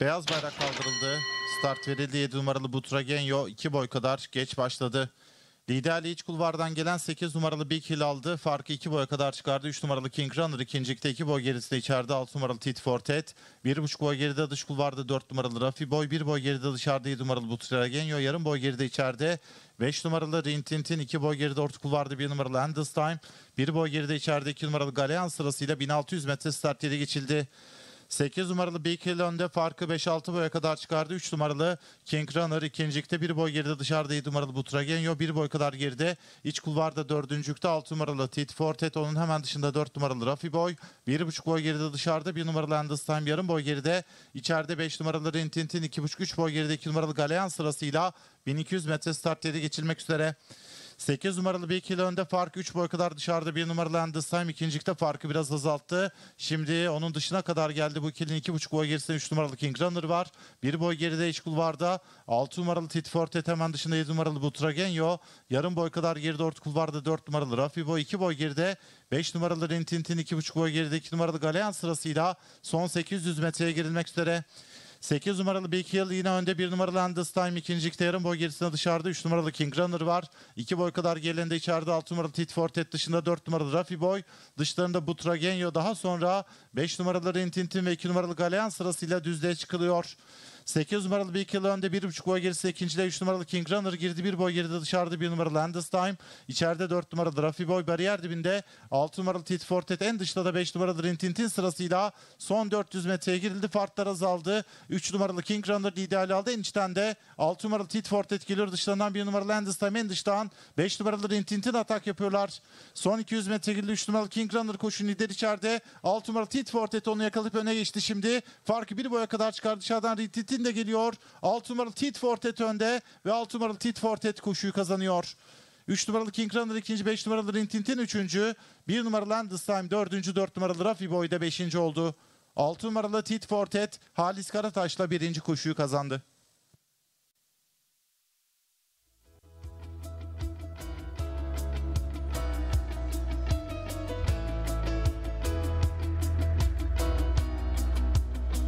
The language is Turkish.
Beyaz bayrak kaldırıldı. Start verildi 7 numaralı Butragenyo 2 boy kadar geç başladı. Liderliği iç kulvardan gelen 8 numaralı Big Hill aldı. Farkı 2 boya kadar çıkardı. 3 numaralı King Runner ikincilikte 2 iki boy gerisinde içeride 6 numaralı Tit Fortet. 1,5 boy geride dış kulvarda 4 numaralı Rafi Boy. 1 boy geride dışarıda 7 numaralı Butragenyo. Yarım boy geride içeride 5 numaralı Rintintin, 2 boy geride orta kulvarda 1 numaralı Endestime. 1 boy geride içeride 2 numaralı Galean sırasıyla 1600 metre start yeri geçildi. 8 numaralı Big Hill önde farkı 5-6 boya kadar çıkardı. 3 numaralı King Runner ikincilikte bir boy geride dışarıda 7 numaralı Butragenio bir boy kadar geride. İç kulvarda 4. dördüncükte 6 numaralı Tit Fortet onun hemen dışında 4 numaralı Rafi Boy. 1,5 boy geride dışarıda 1 numaralı Endestime yarım boy geride. İçeride 5 numaralı Rintintin 2,5-3 boy geride 2 numaralı Galean sırasıyla 1200 metre startleri geçilmek üzere. 8 numaralı bir kilo önde farkı 3 boy kadar dışarıda bir numaralı Time ikincilikte farkı biraz azalttı. Şimdi onun dışına kadar geldi bu ikilinin 2,5 iki boy gerisinde 3 numaralı King Runner var. 1 boy geride iç kulvarda 6 numaralı Tit Forte hemen dışında 7 numaralı Butragenio. Yarım boy kadar geride orta kulvarda 4 numaralı Rafi Boy 2 boy geride 5 numaralı Rintintin 2,5 boy geride 2 numaralı Galean sırasıyla son 800 metreye girilmek üzere. 8 numaralı Big Hill yine önde. 1 numaralı Endless Time ikinci yarım boy gerisinde dışarıda. 3 numaralı King Runner var. 2 boy kadar gerilerinde içeride 6 numaralı Tit for Tat dışında 4 numaralı Rafi Boy. Dışlarında Butragenio daha sonra 5 numaralı Rintintin ve 2 numaralı Galean sırasıyla düzlüğe çıkılıyor. 8 numaralı bir kilo yıl önde 1.5 boy gerisi ikincide 3 numaralı King Runner girdi. 1 boy geride dışarıda 1 numaralı Time içeride 4 numaralı Rafi Boy bariyer dibinde. 6 numaralı Tit Fortet en dışta da 5 numaralı Rintintin sırasıyla son 400 metreye girildi. Farklar azaldı. 3 numaralı King Runner ideal aldı. En içten de 6 numaralı Tit Fortet geliyor. Dışlarından 1 numaralı Time en dıştan. 5 numaralı Rintintin atak yapıyorlar. Son 200 metre girdi. 3 numaralı King Runner koşun lider içeride. 6 numaralı Tit Fortet onu yakalayıp öne geçti şimdi. Farkı 1 boya kadar çıkardı Dışarıdan Rintintin Çetin de geliyor. 6 numaralı Tit Fortet önde ve 6 numaralı Tit Fortet koşuyu kazanıyor. 3 numaralı King Runner ikinci, 5 numaralı Rintintin üçüncü, 1 numaralı Landestime dördüncü, 4 numaralı Rafi Boy da beşinci oldu. 6 numaralı Tit Fortet Halis Karataş'la birinci koşuyu kazandı.